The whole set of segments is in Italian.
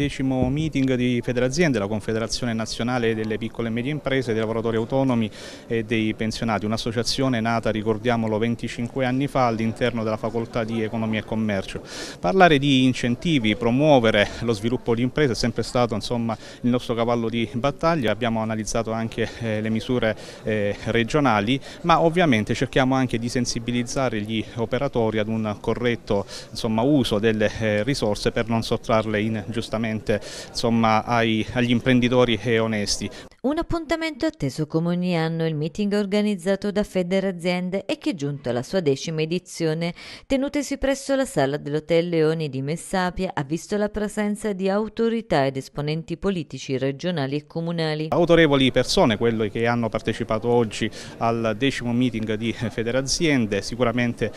decimo meeting di Federaziende, la Confederazione Nazionale delle Piccole e Medie Imprese, dei lavoratori autonomi e dei pensionati, un'associazione nata, ricordiamolo, 25 anni fa all'interno della Facoltà di Economia e Commercio. Parlare di incentivi, promuovere lo sviluppo di imprese è sempre stato insomma, il nostro cavallo di battaglia, abbiamo analizzato anche eh, le misure eh, regionali, ma ovviamente cerchiamo anche di sensibilizzare gli operatori ad un corretto insomma, uso delle eh, risorse per non sottrarle ingiustamente veramente insomma, ai, agli imprenditori e onesti. Un appuntamento atteso come ogni anno, il meeting organizzato da Federaziende e che è giunto alla sua decima edizione, tenutesi presso la sala dell'Hotel Leoni di Messapia, ha visto la presenza di autorità ed esponenti politici regionali e comunali. Autorevoli persone, quelli che hanno partecipato oggi al decimo meeting di Federaziende, Aziende, sicuramente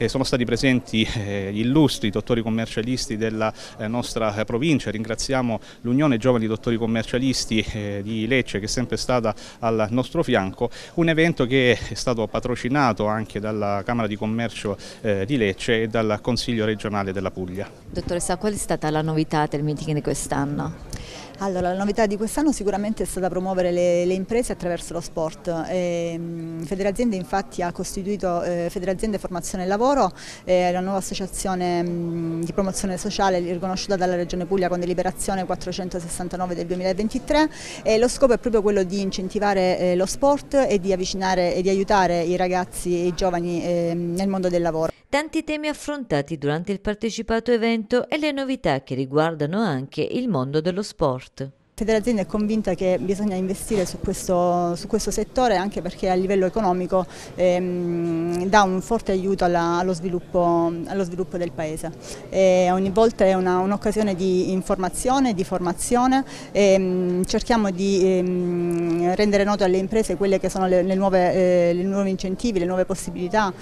eh, sono stati presenti eh, gli illustri dottori commercialisti della eh, nostra provincia, ringraziamo l'Unione Giovani Dottori Commercialisti di Lecce che è sempre stata al nostro fianco, un evento che è stato patrocinato anche dalla Camera di Commercio di Lecce e dal Consiglio regionale della Puglia. Dottoressa, qual è stata la novità del meeting di quest'anno? Allora, la novità di quest'anno sicuramente è stata promuovere le, le imprese attraverso lo sport. E, ehm, Federaziende infatti ha costituito eh, Federaziende Formazione e Lavoro, eh, la nuova associazione mh, di promozione sociale riconosciuta dalla Regione Puglia con deliberazione 469 del 2023 e lo scopo è proprio quello di incentivare eh, lo sport e di avvicinare e di aiutare i ragazzi e i giovani ehm, nel mondo del lavoro tanti temi affrontati durante il partecipato evento e le novità che riguardano anche il mondo dello sport. Federazione è convinta che bisogna investire su questo, su questo, settore anche perché a livello economico ehm, dà un forte aiuto alla, allo, sviluppo, allo, sviluppo, del paese. E ogni volta è un'occasione di informazione, di formazione, ehm, cerchiamo di ehm, rendere note alle imprese quelle che sono le, le nuove, eh, le nuovi incentivi, le nuove possibilità.